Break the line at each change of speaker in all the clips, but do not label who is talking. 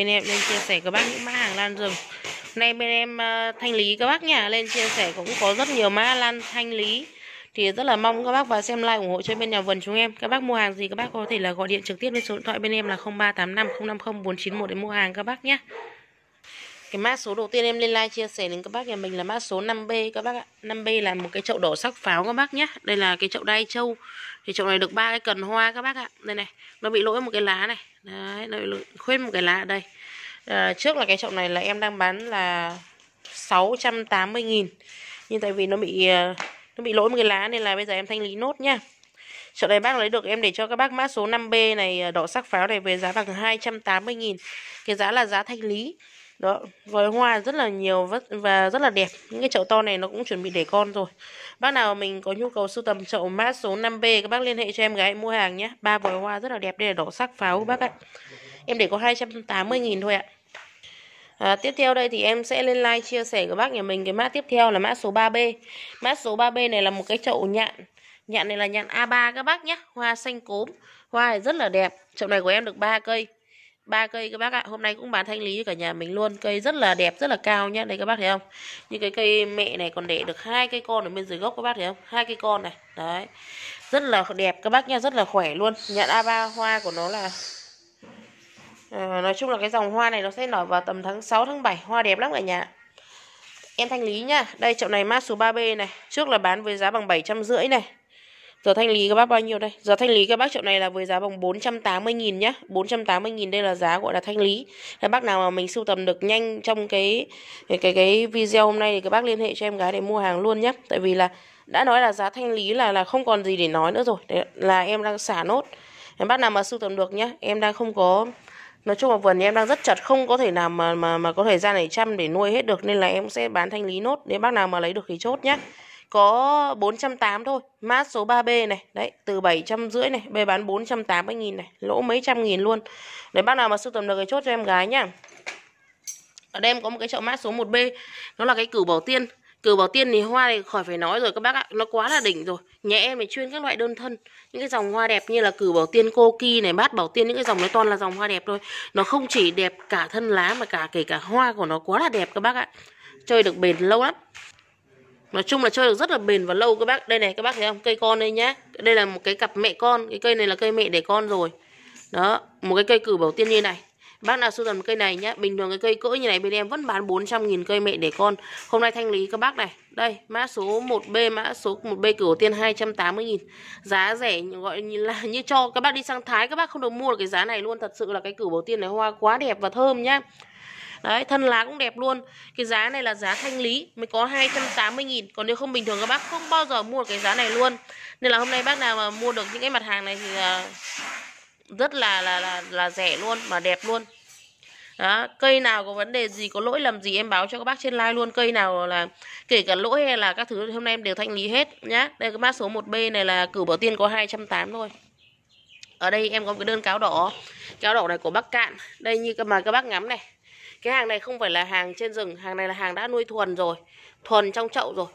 bên em lên chia sẻ các bác những mã hàng lan rừng nay bên em ờ, thanh lý các bác nhá lên chia sẻ cũng có rất nhiều mã lan thanh lý thì rất là mong các bác vào xem like ủng hộ cho bên nhà vườn chúng em các bác mua hàng gì các bác có thể là gọi điện trực tiếp lên số điện thoại bên em là 0385 050 491 để mua hàng các bác nhé cái mã số đầu tiên em lên like chia sẻ đến các bác nhà mình là mã số 5B các bác ạ 5B là một cái chậu đỏ sắc pháo các bác nhé Đây là cái chậu đai châu Thì chậu này được ba cái cần hoa các bác ạ Đây này, nó bị lỗi một cái lá này Đấy, nó bị lỗi, khuyết một cái lá ở đây à, Trước là cái chậu này là em đang bán là 680 nghìn Nhưng tại vì nó bị ờ, nó bị lỗi một cái lá nên là bây giờ em thanh lý nốt nhá Chậu này bác lấy được em để cho các bác mã số 5B này ờ, đỏ sắc pháo này về giá bằng 280 nghìn Cái giá là giá thanh lý đó vòi hoa rất là nhiều và rất là đẹp những cái chậu to này nó cũng chuẩn bị để con rồi bác nào mình có nhu cầu sưu tầm chậu mã số 5B các bác liên hệ cho em gái mua hàng nhé ba vòi hoa rất là đẹp đây là đỏ sắc pháo của bác ạ em để có 280.000 thôi ạ À, tiếp theo đây thì em sẽ lên like chia sẻ với bác nhà mình cái mã tiếp theo là mã số 3B. Mã số 3B này là một cái chậu nhạn. Nhạn này là nhạn A3 các bác nhé. Hoa xanh cốm. Hoa này rất là đẹp. Chậu này của em được 3 cây ba cây các bác ạ hôm nay cũng bán thanh lý cho cả nhà mình luôn cây rất là đẹp rất là cao nhá đây các bác thấy không như cái cây mẹ này còn để được hai cây con ở bên dưới gốc các bác thấy không hai cây con này đấy rất là đẹp các bác nha rất là khỏe luôn nhận a ba hoa của nó là à, nói chung là cái dòng hoa này nó sẽ nở vào tầm tháng 6 tháng 7 hoa đẹp lắm cả nhà em thanh lý nhá đây chậu này mã số 3B này trước là bán với giá bằng bảy trăm rưỡi này Giờ thanh lý các bác bao nhiêu đây? Giờ thanh lý các bác chậu này là với giá bằng 480 000 nhá. 480 000 đây là giá gọi là thanh lý. Các bác nào mà mình sưu tầm được nhanh trong cái cái cái video hôm nay thì các bác liên hệ cho em gái để mua hàng luôn nhé. Tại vì là đã nói là giá thanh lý là là không còn gì để nói nữa rồi. Đấy, là em đang xả nốt. các bác nào mà sưu tầm được nhá. Em đang không có nói chung là vườn em đang rất chặt không có thể nào mà mà mà có thời gian để chăm để nuôi hết được nên là em sẽ bán thanh lý nốt nếu bác nào mà lấy được thì chốt nhé có 480 thôi mã số 3B này đấy từ 750 này bê bán 480 nghìn này lỗ mấy trăm nghìn luôn để bác nào mà sưu tầm được cái chốt cho em gái nhá ở đây em có một cái chậu mát số 1B nó là cái cửu bảo tiên cửu bảo tiên thì hoa thì khỏi phải nói rồi các bác ạ nó quá là đỉnh rồi nhẹ em phải chuyên các loại đơn thân những cái dòng hoa đẹp như là cửu bảo tiên cô ki này bát bảo tiên những cái dòng nó toàn là dòng hoa đẹp thôi nó không chỉ đẹp cả thân lá mà cả kể cả hoa của nó quá là đẹp các bác ạ chơi được bền lâu lắm nói chung là chơi được rất là bền và lâu các bác đây này các bác thấy không cây con đây nhá đây là một cái cặp mẹ con cái cây này là cây mẹ để con rồi đó một cái cây cử bảo tiên như này Bác nào sưu tầm cây này nhá Bình thường cái cây cỡ như này bên em vẫn bán 400.000 cây mẹ để con Hôm nay thanh lý các bác này Đây mã số 1B Mã số 1B cửa tiên 280.000 Giá rẻ gọi như là như cho Các bác đi sang Thái các bác không được mua được cái giá này luôn Thật sự là cái cửa bầu tiên này hoa quá đẹp và thơm nhá đấy thân lá cũng đẹp luôn cái giá này là giá thanh lý mới có 280 nghìn còn nếu không bình thường các bác không bao giờ mua cái giá này luôn nên là hôm nay bác nào mà mua được những cái mặt hàng này thì à, rất là là là, là rẻ luôn mà đẹp luôn đó, cây nào có vấn đề gì có lỗi làm gì em báo cho các bác trên live luôn cây nào là kể cả lỗi hay là các thứ hôm nay em đều thanh lý hết nhá đây cái mã số 1B này là cử bảo tiên có 280 thôi ở đây em có một cái đơn cáo đỏ cáo đỏ này của bắc cạn đây như mà các bác ngắm này cái hàng này không phải là hàng trên rừng hàng này là hàng đã nuôi thuần rồi thuần trong chậu rồi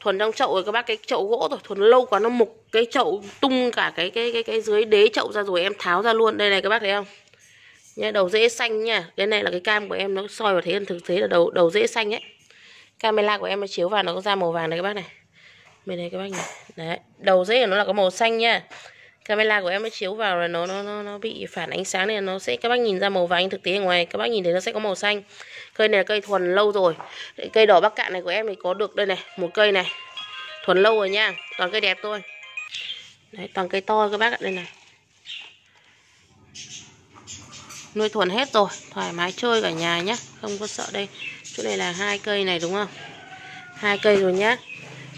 thuần trong chậu rồi các bác cái chậu gỗ rồi thuần lâu quá nó mục cái chậu tung cả cái cái cái cái dưới đế chậu ra rồi em tháo ra luôn đây này các bác thấy không nhá đầu dễ xanh nha cái này là cái cam của em nó soi vào thấy thực tế là đầu đầu dễ xanh ấy camera của em nó chiếu vào nó có ra màu vàng này các bác này bên đây các bác này đấy đầu dễ của nó là có màu xanh nha camera của em nó chiếu vào là nó nó nó, nó bị phản ánh sáng này nó sẽ các bác nhìn ra màu vàng thực tế ở ngoài các bác nhìn thấy nó sẽ có màu xanh cây này là cây thuần lâu rồi cây đỏ bắc cạn này của em thì có được đây này một cây này thuần lâu rồi nha toàn cây đẹp thôi đấy toàn cây to các bác ạ đây này nuôi thuần hết rồi thoải mái chơi cả nhà nhé không có sợ đây chỗ này là hai cây này đúng không hai cây rồi nhá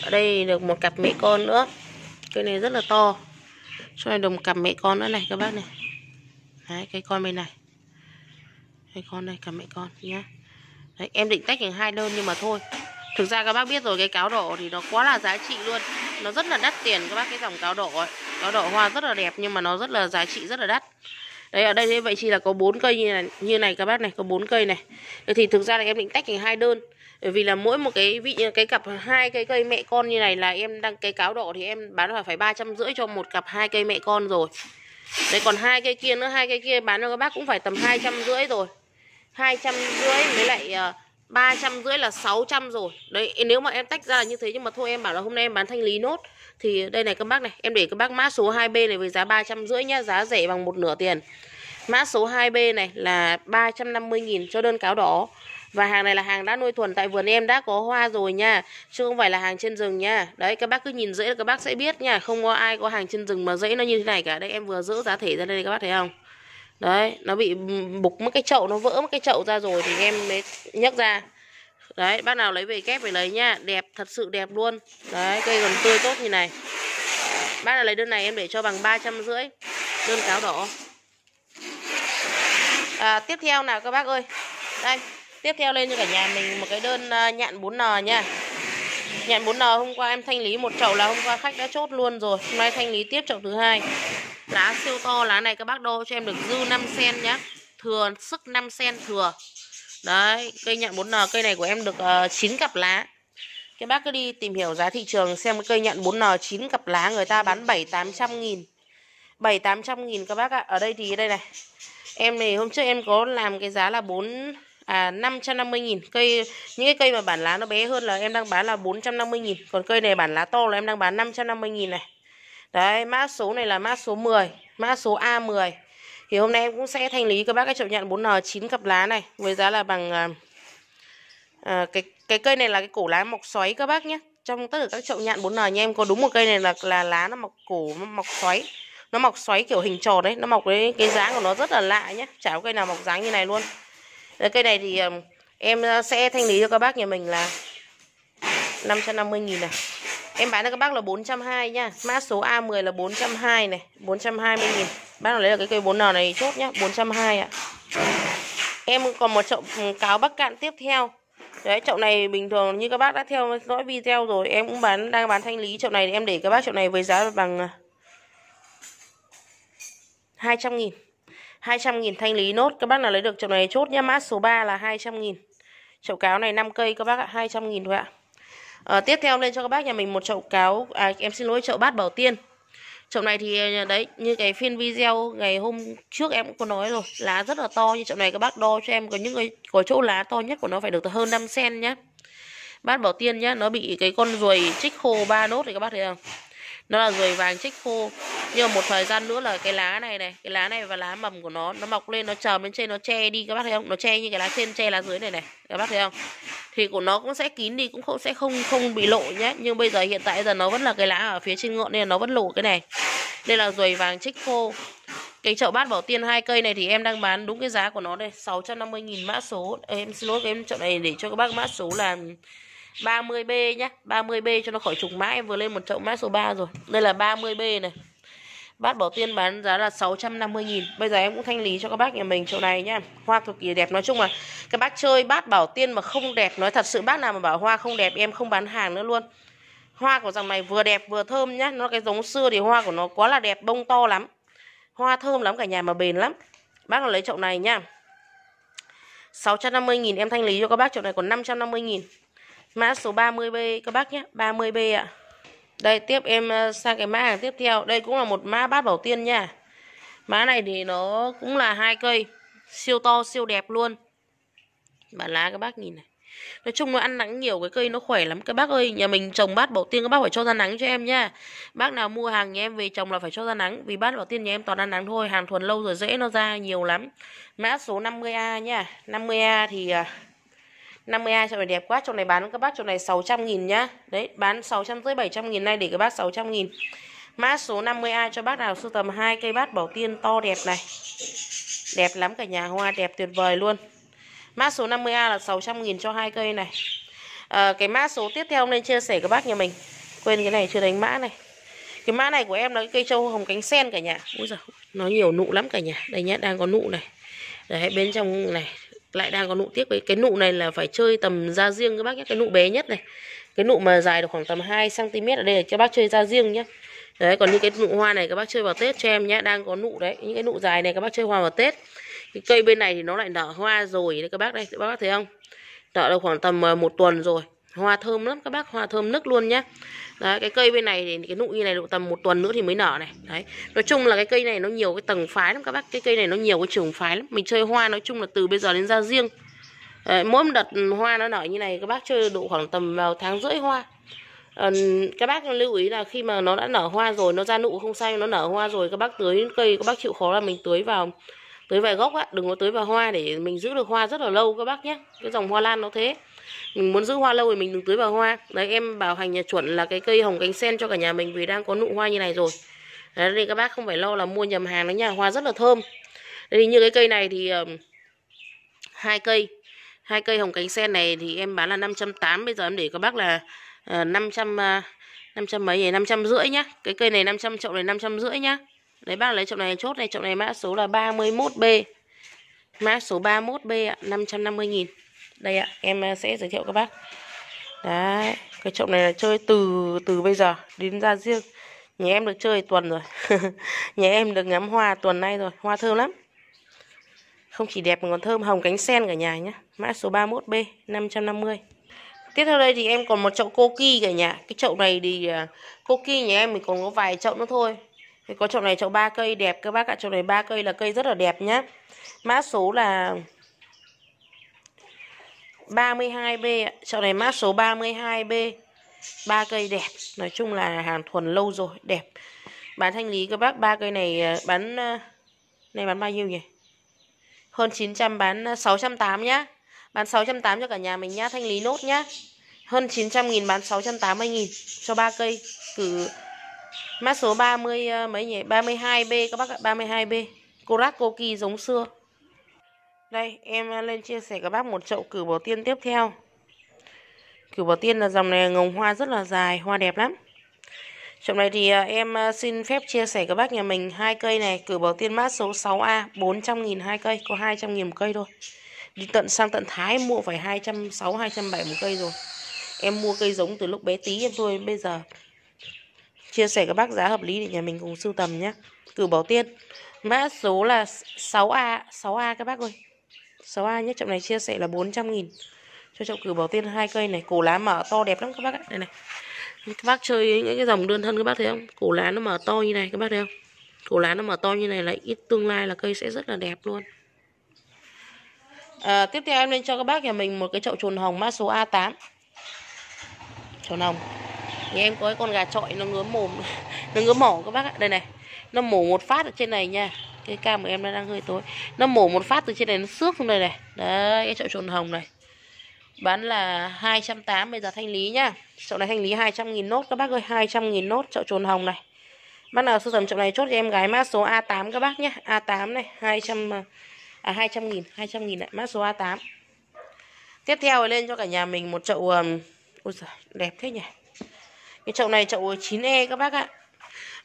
ở đây được một cặp mẹ con nữa cây này rất là to Chỗ này đồng cặp mẹ con nữa này các bác này. Đấy, cái con bên này. Cái con đây cặp mẹ con nhá. Đấy, em định tách thành hai đơn nhưng mà thôi. Thực ra các bác biết rồi cái cáo đỏ thì nó quá là giá trị luôn. Nó rất là đắt tiền các bác cái dòng cáo đỏ, ấy. Cáo đỏ hoa rất là đẹp nhưng mà nó rất là giá trị rất là đắt. Đấy ở đây vậy chỉ là có bốn cây như này, như này các bác này, có bốn cây này. Thì thực ra là em định tách thành hai đơn bởi vì là mỗi một cái vị cái cặp hai cây cây mẹ con như này là em đang cái cáo độ thì em bán phải phải ba trăm rưỡi cho một cặp hai cây mẹ con rồi đấy còn hai cây kia nữa hai cây kia bán cho các bác cũng phải tầm hai trăm rưỡi rồi hai trăm rưỡi với lại ờ, ba trăm rưỡi là sáu trăm rồi đấy nếu mà em tách ra là như thế nhưng mà thôi em bảo là hôm nay em bán thanh lý nốt thì đây này các bác này em để các bác mã số 2B này với giá ba trăm rưỡi nhá giá rẻ bằng một nửa tiền mã số 2B này là ba trăm 350.000 cho đơn cáo đỏ và hàng này là hàng đã nuôi thuần tại vườn em đã có hoa rồi nha Chứ không phải là hàng trên rừng nha Đấy các bác cứ nhìn rễ là các bác sẽ biết nha Không có ai có hàng trên rừng mà rễ nó như thế này cả Đây em vừa dỡ giá thể ra đây các bác thấy không Đấy nó bị bục mất cái chậu Nó vỡ mất cái chậu ra rồi thì em mới nhấc ra Đấy bác nào lấy về kép phải lấy nha Đẹp thật sự đẹp luôn Đấy cây còn tươi tốt như này Bác nào lấy đơn này em để cho bằng 350 Đơn cáo đỏ à, Tiếp theo nào các bác ơi Đây Tiếp theo lên cho cả nhà mình một cái đơn à, nhạn 4N nha Nhạn 4N hôm qua em thanh lý một chậu là hôm qua khách đã chốt luôn rồi Hôm nay thanh lý tiếp chậu thứ hai Lá siêu to, lá này các bác đô cho em được dư 5 sen nhá Thừa, sức 5 sen thừa Đấy, cây nhạn 4N, cây này của em được uh, ờ, 9 cặp lá Các bác cứ đi tìm hiểu giá thị trường xem cái cây nhạn 4N 9 cặp lá người ta bán 7-800 nghìn 7-800 nghìn các bác ạ Ở đây thì đây này Em này hôm trước em có làm cái giá là 4 à, 550.000 cây những cái cây mà bản lá nó bé hơn là em đang bán là 450.000 còn cây này bản lá to là em đang bán 550.000 này đấy mã số này là mã số 10 mã số A10 thì hôm nay em cũng sẽ thanh lý các bác cái chậu nhận 4N 9 cặp lá này với giá là bằng à, à, cái cái cây này là cái cổ lá mọc xoáy các bác nhé trong tất cả các chậu nhạn 4N nhà em có đúng một cây này là là lá nó mọc cổ mọc xoáy nó mọc xoáy kiểu hình tròn đấy nó mọc đấy cái dáng của nó rất là lạ nhé chả có cây nào mọc dáng như này luôn rồi cây này thì em sẽ thanh lý cho các bác nhà mình là 550 nghìn này. Em bán cho các bác là 420 nha. Mã số A10 là 420 này, 420 nghìn. Bác nào lấy được cái cây 4N này chốt nhá, 420 ạ. Em còn một chậu cáo Bắc Cạn tiếp theo. Đấy, chậu này bình thường như các bác đã theo dõi video rồi, em cũng bán đang bán thanh lý chậu này thì em để các bác chậu này với giá bằng 200 à, 000 200.000 thanh lý nốt Các bác nào lấy được chậu này chốt nhá Mã số 3 là 200.000 Chậu cáo này 5 cây các bác ạ 200.000 thôi ạ à, Tiếp theo lên cho các bác nhà mình một chậu cáo à, Em xin lỗi chậu bát bảo tiên Chậu này thì ờ, đấy như cái phiên video ngày hôm trước em cũng có nói rồi Lá rất là to như chậu này các bác đo cho em Có những cái có chỗ lá to nhất của nó phải được hơn 5cm nhá Bát bảo tiên nhá Nó bị cái con ruồi chích khô ba nốt thì các bác thấy không nó là ruồi vàng chích khô nhưng mà một thời gian nữa là cái lá này này cái lá này và lá mầm của nó nó mọc lên nó chờ bên trên nó che đi các bác thấy không nó che như cái lá trên che lá dưới này này các bác thấy không thì của nó cũng sẽ kín đi cũng không sẽ không không bị lộ nhé nhưng bây giờ hiện tại giờ nó vẫn là cái lá ở phía trên ngọn nên là nó vẫn lộ cái này đây là ruồi vàng chích khô cái chậu bát bảo tiên hai cây này thì em đang bán đúng cái giá của nó đây 650.000 mã số Em xin lỗi em chậu này để cho các bác mã số là 30B nhá 30B cho nó khỏi trùng mã Em vừa lên một chậu mã số 3 rồi Đây là 30B này Bát Bảo Tiên bán giá là 650.000 Bây giờ em cũng thanh lý cho các bác nhà mình chỗ này nhá Hoa cực kỳ đẹp Nói chung là các bác chơi bát Bảo Tiên mà không đẹp Nói thật sự bác nào mà bảo hoa không đẹp Em không bán hàng nữa luôn Hoa của dòng này vừa đẹp vừa thơm nhá Nó cái giống xưa thì hoa của nó quá là đẹp Bông to lắm Hoa thơm lắm cả nhà mà bền lắm Bác nào lấy chậu này nhá 650.000 em thanh lý cho các bác chậu này còn 550.000 mã số 30B các bác nhé 30B ạ đây tiếp em ờ, sang cái mã hàng tiếp theo đây cũng là một mã bát bảo tiên nha mã này thì nó cũng là hai cây siêu to siêu đẹp luôn bản lá các bác nhìn này Nói chung nó ăn nắng nhiều cái cây nó khỏe lắm Các bác ơi nhà mình trồng bát bảo tiên các bác phải cho ra nắng cho em nha Bác nào mua hàng nhà em về trồng là phải cho ra nắng Vì bát bảo tiên nhà em toàn ăn nắng thôi Hàng thuần lâu rồi dễ nó ra nhiều lắm Mã số 50A nha 50A thì à, 52 trong này đẹp quá trong này bán các bác trong này 600 nghìn nhá đấy bán 600 tới 700 nghìn nay để các bác 600 nghìn mã số 52 cho bác nào sưu tầm hai cây bát bảo tiên to đẹp này đẹp lắm cả nhà hoa đẹp tuyệt vời luôn mã số 50A là 600 nghìn cho hai cây này à, cái mã số tiếp theo nên chia sẻ các bác nhà mình quên cái này chưa đánh mã này cái mã này của em là cái cây châu hồng cánh sen cả nhà Úi giời, nó nhiều nụ lắm cả nhà đây nhá đang có nụ này đấy bên trong này lại đang có nụ tiếc với cái nụ này là phải chơi tầm da riêng các bác nhé cái nụ bé nhất này cái nụ mà dài được khoảng tầm 2 cm ở đây là cho bác chơi da riêng nhé đấy còn những cái nụ hoa này các bác chơi vào tết cho em nhé đang có nụ đấy những cái nụ dài này các bác chơi hoa vào tết cái cây bên này thì nó lại nở hoa rồi đấy các bác đây các bác thấy không nở được khoảng tầm ờ, một tuần rồi hoa thơm lắm các bác hoa thơm nức luôn nhá đấy cái cây bên này thì cái nụ như này độ tầm một tuần nữa thì mới nở này đấy nói chung là cái cây này nó nhiều cái tầng phái lắm các bác cái cây này nó nhiều cái trường phái lắm mình chơi hoa nói chung là từ bây giờ đến ra riêng đấy, mỗi một đợt hoa nó nở như này các bác chơi độ khoảng tầm vào tháng rưỡi hoa à, các bác lưu ý là khi mà nó đã nở hoa rồi nó ra nụ không xanh nó nở hoa rồi các bác tưới cây các bác chịu khó là mình tưới vào tưới vài gốc á đừng có tưới vào hoa để mình giữ được hoa rất là lâu các bác nhé cái dòng hoa lan nó thế mình muốn giữ hoa lâu thì mình đừng tưới vào hoa đấy em bảo hành nhà chuẩn là cái cây hồng cánh sen cho cả nhà mình vì đang có nụ hoa như này rồi đấy thì các bác không phải lo là mua nhầm hàng nó nhà hoa rất là thơm đấy thì như cái cây này thì um, hai cây hai cây hồng cánh sen này thì em bán là 580 bây giờ em để các bác là uh, 500 uh, 500 mấy nhỉ 500 rưỡi nhá cái cây này 500 chậu này 500 rưỡi nhá đấy bác lấy chậu này chốt này chậu này mã số là 31B mã số 31B ạ 550 000 đây ạ em ờ, sẽ giới thiệu các bác đấy cái chậu này là chơi từ từ bây giờ đến ra riêng nhà em được chơi tuần rồi nhà em được ngắm hoa tuần nay rồi hoa thơm lắm không chỉ đẹp mà còn thơm hồng cánh sen cả nhà nhé mã số 31B 550 tiếp theo đây thì em còn một chậu koki cả nhà cái chậu này thì ờ, koki nhà em mình còn có vài chậu nữa thôi có chậu này chậu ba cây đẹp các bác ạ chậu này ba cây là cây rất là đẹp nhá mã số là 32B Sau này mã số 32B ba cây đẹp Nói chung là hàng thuần lâu rồi Đẹp Bán thanh lý các bác ba cây này à, bán à, Này bán bao nhiêu nhỉ Hơn 900 bán 680 à, nhá Bán 680 cho cả nhà mình nhá Thanh lý nốt nhá Hơn 900 nghìn bán 680 nghìn Cho ba cây Cử Mã số 30 mấy nhỉ 32B các bác ạ 32B Corat Koki giống xưa đây, em à, lên chia sẻ các bác một chậu cử bò tiên tiếp theo. cử bò tiên là dòng này ngồng hoa rất là dài, hoa đẹp lắm. Chậu này thì à, em à, xin phép chia sẻ các bác nhà mình hai cây này, cử bò tiên mã số 6A, 400.000 hai cây, có 200.000 một cây thôi. Đi tận sang tận Thái mua phải 260 270 một cây rồi. Em mua cây giống từ lúc bé tí em thôi, bây giờ chia sẻ các bác giá hợp lý để nhà mình cùng sưu tầm nhé. cử bò tiên mã số là 6A, 6A các bác ơi. 6A nhé Trọng này chia sẻ là 400 nghìn Cho Trọng cử bảo tiên hai cây này Cổ lá mở to đẹp lắm các bác ạ Đây này Các bác chơi những cái dòng đơn thân các bác thấy không Cổ lá nó mở to như này các bác thấy không Cổ lá nó mở to như này là ít tương lai là cây sẽ rất là đẹp luôn à, Tiếp theo em lên cho các bác nhà mình một cái chậu trồn hồng mã số A8 Trồn hồng thì em có cái con gà trọi nó ngứa mồm Nó ngứa mỏ các bác ạ Đây này Nó mổ một phát ở trên này nha cái cam của em nó đang hơi tối nó mổ một phát từ trên này nó xước xuống đây này đấy cái chậu trộn hồng này bán là 280 bây giờ thanh lý nhá chậu này thanh lý 200 nghìn nốt các bác ơi 200 nghìn nốt chậu trộn hồng này bác nào sưu tầm chậu này chốt cho em gái mã số A8 các bác nhé A8 này 200 à 200 à, nghìn 200 nghìn lại mã số A8 tiếp theo lên cho cả nhà mình một chậu um, ôi giời, đẹp thế nhỉ cái chậu này chậu 9E các bác ạ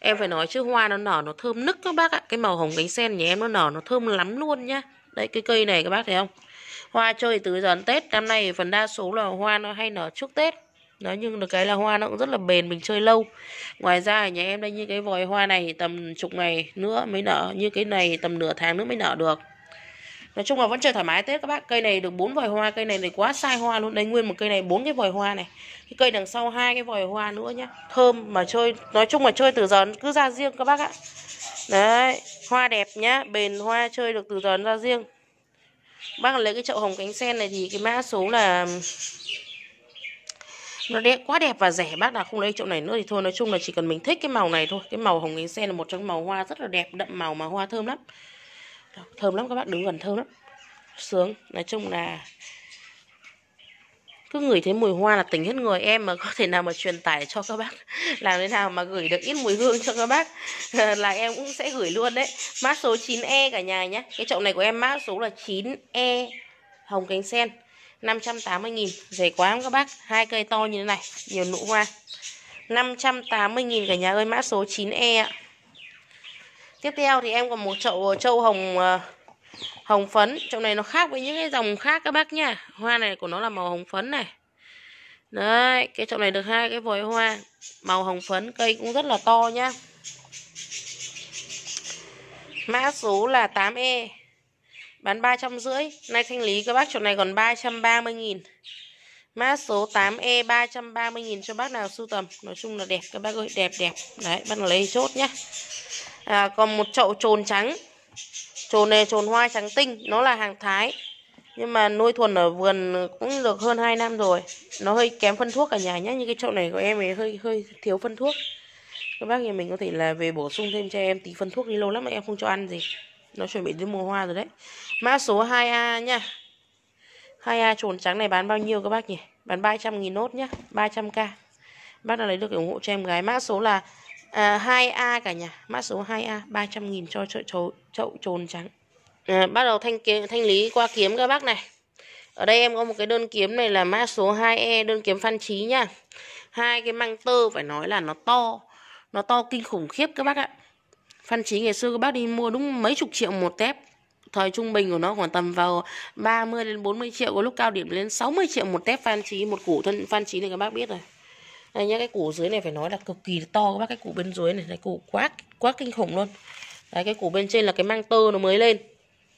em phải nói chứ hoa nó nở nó thơm nức các bác ạ cái màu hồng cánh sen nhà em nó nở nó thơm lắm luôn nhá đấy cái cây này các bác thấy không hoa chơi từ giờ đến tết năm nay phần đa số là hoa nó hay nở trước tết đó nhưng được cái là hoa nó cũng rất là bền mình chơi lâu ngoài ra nhà em đây như cái vòi hoa này tầm chục ngày nữa mới nở như cái này tầm nửa tháng nữa mới nở được nói chung là vẫn chơi thoải mái tết các bác cây này được bốn vòi hoa cây này này quá sai hoa luôn đây nguyên một cây này bốn cái vòi hoa này cái cây đằng sau hai cái vòi hoa nữa nhá thơm mà chơi nói chung là chơi từ giờ cứ ra riêng các bác ạ đấy hoa đẹp nhá bền hoa chơi được từ giờ ra riêng bác lấy cái chậu hồng cánh sen này thì cái mã số là nó đẹp quá đẹp và rẻ bác nào không lấy chậu này nữa thì thôi nói chung là chỉ cần mình thích cái màu này thôi cái màu hồng cánh sen là một trong màu hoa rất là đẹp đậm màu mà hoa thơm lắm thơm lắm các bạn đứng gần thơm lắm sướng nói chung là cứ ngửi thấy mùi hoa là tỉnh hết người em mà có thể nào mà truyền tải cho các bác làm thế nào mà gửi được ít mùi hương cho các bác là em cũng sẽ gửi luôn đấy mã số 9E cả nhà nhé cái chậu này của em mã số là 9E hồng cánh sen 580.000 rẻ quá không các bác hai cây to như thế này nhiều nụ hoa 580.000 cả nhà ơi mã số 9E ạ tiếp theo thì em còn một chậu trâu hồng ờ, hồng phấn chậu này nó khác với những cái dòng khác các bác nhá hoa này của nó là màu hồng phấn này đấy cái chậu này được hai cái vòi hoa màu hồng phấn cây cũng rất là to nhá mã số là 8e bán ba trăm rưỡi nay thanh lý các bác chậu này còn 330 nghìn mã số 8e 330 nghìn cho bác nào sưu tầm nói chung là đẹp các bác ơi đẹp đẹp đấy bác nào lấy chốt nhá à, còn một chậu trồn trắng trồn này trồn hoa trắng tinh nó là hàng thái nhưng mà nuôi thuần ở vườn cũng được hơn 2 năm rồi nó hơi kém phân thuốc ở nhà nhé như cái chậu này của em ấy hơi hơi thiếu phân thuốc các bác nhà mình có thể là về bổ sung thêm cho em tí phân thuốc đi lâu lắm mà em không cho ăn gì nó chuẩn bị đến mùa hoa rồi đấy mã số 2A nha 2A trồn trắng này bán bao nhiêu các bác nhỉ bán 300 nghìn nốt nhá 300k bác nào lấy được ủng hộ cho em gái mã số là 2A à, cả nhà mã số 2A 300.000 cho chậu, chậu, chậu trồn trắng à, bắt đầu thanh kiếm, thanh lý qua kiếm các bác này ở đây em có một cái đơn kiếm này là mã số 2E đơn kiếm phan trí nha hai cái măng tơ phải nói là nó to nó to kinh khủng khiếp các bác ạ phan trí ngày xưa các bác đi mua đúng mấy chục triệu một tép thời trung bình của nó khoảng tầm vào 30 đến 40 triệu có lúc cao điểm lên 60 triệu một tép phan trí một củ thân phan trí này các bác biết rồi đây nhá cái củ dưới này phải nói là cực kỳ to các bác cái củ bên dưới này cái củ quá quá kinh khủng luôn đấy cái củ bên trên là cái mang tơ nó mới lên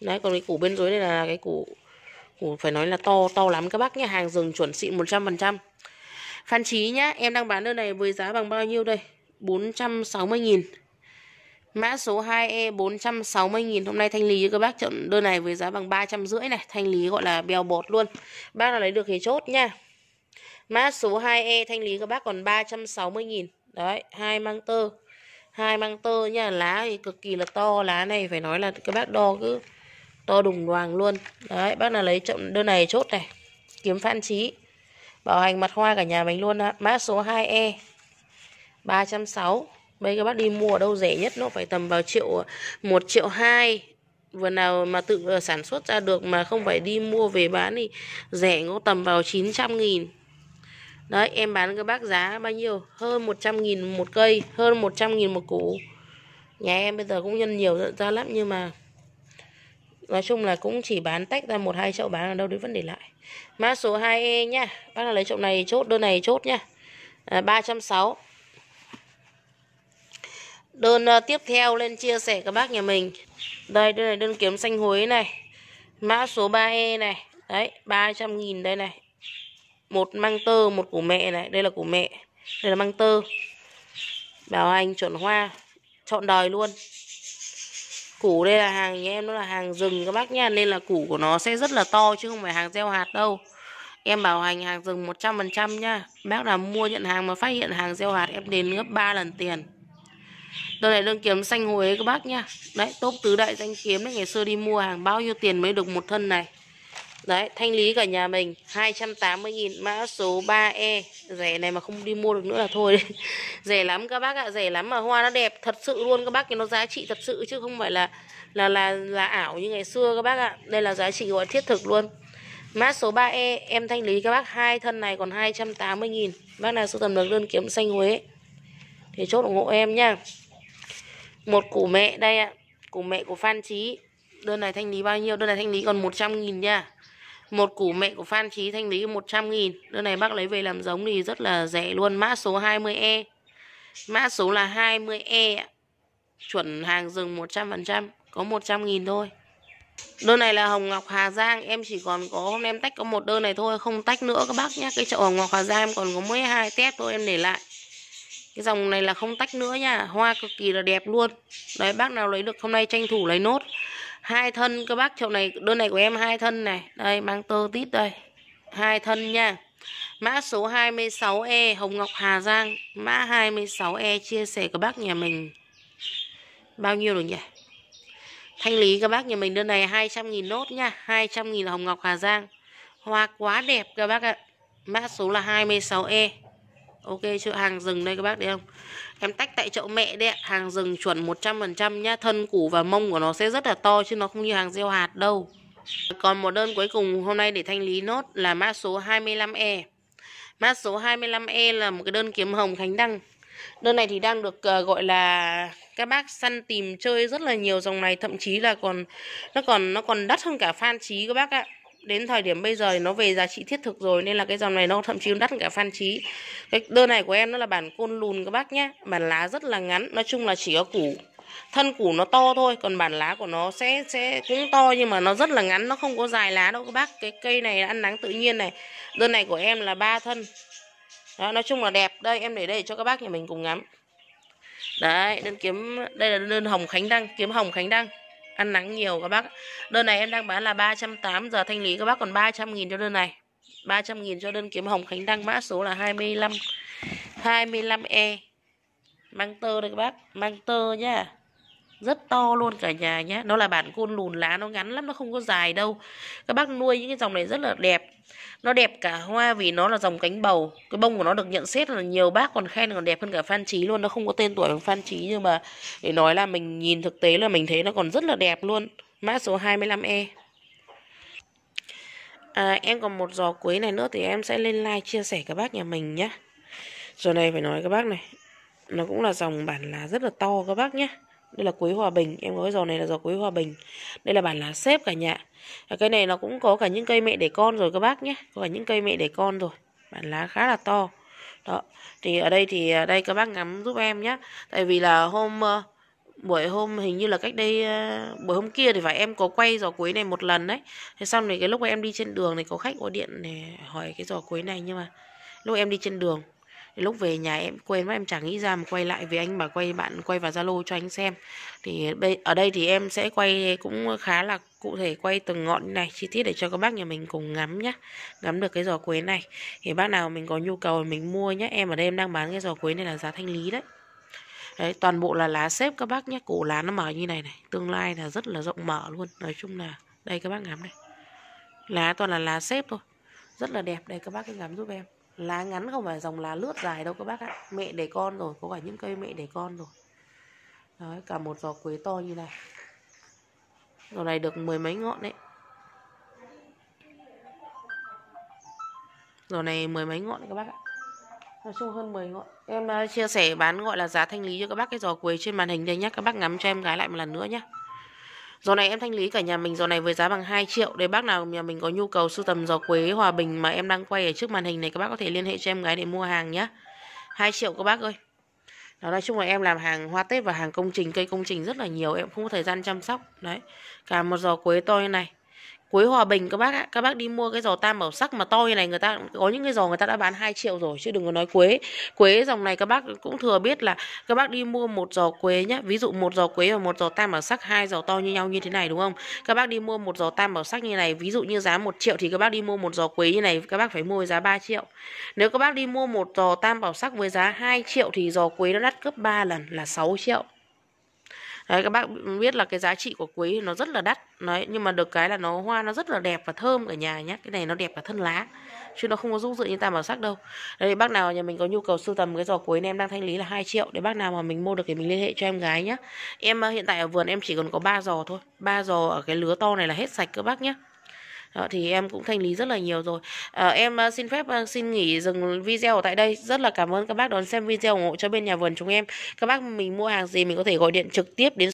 đấy còn cái củ bên dưới này là cái củ củ phải nói là to to lắm các bác nhá hàng rừng chuẩn xịn 100% Phan Trí nhá em đang bán đơn này với giá bằng bao nhiêu đây 460.000 Mã số 2E 460.000 Hôm nay thanh lý các bác chọn đơn này với giá bằng 350 này Thanh lý gọi là bèo bột luôn Bác nào lấy được thì chốt nha Mã số 2E thanh lý các bác còn 360.000. Đấy, hai mang tơ. Hai mang tơ nha, lá thì cực kỳ là to, lá này phải nói là các bác đo cứ to đùng đoàng luôn. Đấy, bác nào lấy chậm đơn này chốt này. Kiếm phan trí. Bảo hành mặt hoa cả nhà mình luôn á. Mã số 2E 360. Bây các bác đi mua ở đâu rẻ nhất nó phải tầm vào triệu 1 triệu 2 vừa nào mà tự ờ, sản xuất ra được mà không phải đi mua về bán thì rẻ ngô tầm vào 900 nghìn Đấy em bán các bác giá bao nhiêu Hơn 100 nghìn một cây Hơn 100 nghìn một củ Nhà em bây giờ cũng nhân nhiều ra lắm Nhưng mà Nói chung là cũng chỉ bán tách ra một hai chậu bán ở đâu đấy vẫn để lại Mã số 2E nhá Bác nào lấy chậu này chốt đơn này chốt nhá à, 360 Đơn uh, tiếp theo lên chia sẻ các bác nhà mình Đây đơn này đơn kiếm xanh huế này Mã số 3E này Đấy 300 nghìn đây này một măng tơ một củ mẹ này đây là củ mẹ đây là măng tơ bảo hành chuẩn hoa chọn đời luôn củ đây là hàng nhà em nó là hàng rừng các bác nha nên là củ của nó sẽ rất là to chứ không phải hàng gieo hạt đâu em bảo hành hàng rừng 100% nha bác nào mua nhận hàng mà phát hiện hàng gieo hạt em đền gấp 3 lần tiền đây này đương kiếm xanh Huế các bác nha Đấy, tốt tứ đại danh kiếm đấy Ngày xưa đi mua hàng bao nhiêu tiền mới được một thân này Đấy, thanh lý cả nhà mình 280.000 mã số 3E Rẻ này mà không đi mua được nữa là thôi Rẻ lắm các bác ạ, rẻ lắm mà hoa nó đẹp Thật sự luôn các bác, cái nó giá trị thật sự Chứ không phải là là là là ảo như ngày xưa các bác ạ Đây là giá trị gọi thiết thực luôn Mã số 3E em thanh lý các bác hai thân này còn 280.000 Bác nào sưu tầm được đơn kiếm xanh Huế Thì chốt ủng hộ em nha Một củ mẹ đây ạ Củ mẹ của Phan Trí Đơn này thanh lý bao nhiêu? Đơn này thanh lý còn 100.000 nha một củ mẹ của Phan Trí Thanh Lý 100 nghìn Đứa này bác lấy về làm giống thì rất là rẻ luôn Mã số 20E Mã số là 20E Chuẩn hàng rừng 100% Có 100 nghìn thôi Đơn này là Hồng Ngọc Hà Giang Em chỉ còn có hôm nay em tách có một đơn này thôi Không tách nữa các bác nhé Cái chậu Hồng Ngọc Hà Giang em còn có mấy hai tép thôi em để lại Cái dòng này là không tách nữa nha Hoa cực kỳ là đẹp luôn Đấy bác nào lấy được hôm nay tranh thủ lấy nốt hai thân các bác chậu này đơn này của em hai thân này đây mang tơ tít đây hai thân nha mã số 26E Hồng Ngọc Hà Giang mã 26E chia sẻ các bác nhà mình bao nhiêu được nhỉ thanh lý các bác nhà mình đơn này 200.000 nốt nha 200.000 Hồng Ngọc Hà Giang hoa quá đẹp các bác ạ mã số là 26E Ok chưa? Hàng rừng đây các bác đi không? Em tách tại chậu mẹ đấy ạ. Hàng rừng chuẩn 100% nhá. Thân củ và mông của nó sẽ rất là to chứ nó không như hàng gieo hạt đâu. Còn một đơn cuối cùng hôm nay để thanh lý nốt là mã số 25E. Mã số 25E là một cái đơn kiếm hồng Khánh Đăng. Đơn này thì đang được uh, gọi là các bác săn tìm chơi rất là nhiều dòng này thậm chí là còn nó còn nó còn đắt hơn cả fan trí các bác ạ đến thời điểm bây giờ thì nó về giá trị thiết thực rồi nên là cái dòng này nó thậm chí đắt cả phan trí cái đơn này của em nó là bản côn lùn các bác nhé bản lá rất là ngắn nói chung là chỉ có củ thân củ nó to thôi còn bản lá của nó sẽ sẽ cũng to nhưng mà nó rất là ngắn nó không có dài lá đâu các bác cái cây này ăn nắng tự nhiên này đơn này của em là ba thân đó, nói chung là đẹp đây em để đây cho các bác nhà mình cùng ngắm đấy đơn kiếm đây là đơn hồng khánh đăng kiếm hồng khánh đăng ăn nắng nhiều các bác đơn này em đang bán là 380 giờ thanh lý các bác còn 300 nghìn cho đơn này 300 nghìn cho đơn kiếm hồng Khánh Đăng mã số là 25 25E mang tơ đây các bác mang tơ nhá rất to luôn cả nhà nhé nó là bản côn lùn lá nó ngắn lắm nó không có dài đâu các bác nuôi những cái dòng này rất là đẹp nó đẹp cả hoa vì nó là dòng cánh bầu cái bông của nó được nhận xét là nhiều bác còn khen còn đẹp hơn cả phan trí luôn nó không có tên tuổi bằng phan trí nhưng mà để nói là mình nhìn thực tế là mình thấy nó còn rất là đẹp luôn mã số 25E à, em còn một giò quế này nữa thì em sẽ lên like chia sẻ các bác nhà mình nhé rồi này phải nói các bác này nó cũng là dòng bản lá rất là to các bác nhé đây là quế hòa bình em có cái giò này là giò quế hòa bình đây là bản lá xếp cả nhà và cây này nó cũng có cả những cây mẹ để con rồi các bác nhé có cả những cây mẹ để con rồi bản lá khá là to đó thì ở đây thì à, đây các bác ngắm giúp em nhé tại vì là hôm ờ, buổi hôm hình như là cách đây ờ, buổi hôm kia thì phải em có quay giò quế này một lần đấy thế xong thì cái lúc em đi trên đường này có khách gọi điện để hỏi cái giò quế này nhưng mà lúc em đi trên đường lúc về nhà em quên mất em chẳng nghĩ ra mà quay lại vì anh bảo quay bạn quay vào zalo cho anh xem thì ở đây thì em sẽ quay cũng khá là cụ thể quay từng ngọn như này chi tiết để cho các bác nhà mình cùng ngắm nhé ngắm được cái giò quế này thì bác nào mình có nhu cầu mình mua nhé em ở đây em đang bán cái giò quế này là giá thanh lý đấy Đấy, toàn bộ là lá xếp các bác nhé Cổ lá nó mở như này này Tương lai là rất là rộng mở luôn Nói chung là Đây các bác ngắm này Lá toàn là lá xếp thôi Rất là đẹp Đây các bác cứ ngắm giúp em lá ngắn không phải dòng lá lướt dài đâu các bác ạ mẹ để con rồi có phải những cây mẹ để con rồi đấy cả một giò quế to như này giò này được mười mấy ngọn đấy giò này mười mấy ngọn đấy các bác ạ nói chung hơn 10 ngọn em à, chia sẻ bán gọi là giá thanh lý cho các bác cái giò quế trên màn hình đây nhé các bác ngắm cho em gái lại một lần nữa nhé Giò này em thanh lý cả nhà mình giò này với giá bằng 2 triệu Để bác nào nhà mình có nhu cầu sưu tầm giò quế hòa bình mà em đang quay ở trước màn hình này Các bác có thể liên hệ cho em gái để mua hàng nhé 2 triệu các bác ơi đó, nói chung là em làm hàng hoa Tết và hàng công trình, cây công trình rất là nhiều Em không có thời gian chăm sóc Đấy, cả một giò quế to như này Quế Hòa Bình các bác ạ, các bác đi mua cái giò tam bảo sắc mà to như này người ta có những cái giò người ta đã bán 2 triệu rồi chứ đừng có nói quế. Quế dòng này các bác cũng thừa biết là các bác đi mua một giò quế nhá, ví dụ một giò quế và một giò tam bảo sắc hai giò to như nhau như thế này đúng không? Các bác đi mua một giò tam bảo sắc như này, ví dụ như giá 1 triệu thì các bác đi mua một giò quế như này các bác phải mua với giá 3 triệu. Nếu các bác đi mua một giò tam bảo sắc với giá 2 triệu thì giò quế nó đắt gấp 3 lần là 6 triệu đấy các bác biết là cái giá trị của quế nó rất là đắt đấy nhưng mà được cái là nó hoa nó rất là đẹp và thơm cả nhà nhé cái này nó đẹp cả thân lá chứ nó không có rũ rượi như tam màu sắc đâu đây bác nào nhà mình có nhu cầu sưu tầm cái giò quế này em đang thanh lý là 2 triệu để bác nào mà mình mua được thì mình liên hệ cho em gái nhé em ờ, hiện tại ở vườn em chỉ còn có ba giò thôi ba giò ở cái lứa to này là hết sạch các bác nhé đó, thì em cũng thanh lý rất là nhiều rồi à, em ờ, xin phép ờ, xin nghỉ dừng video ở tại đây rất là cảm ơn các bác đón xem video ủng hộ cho bên nhà vườn chúng em các bác mình mua hàng gì mình có thể gọi điện trực tiếp đến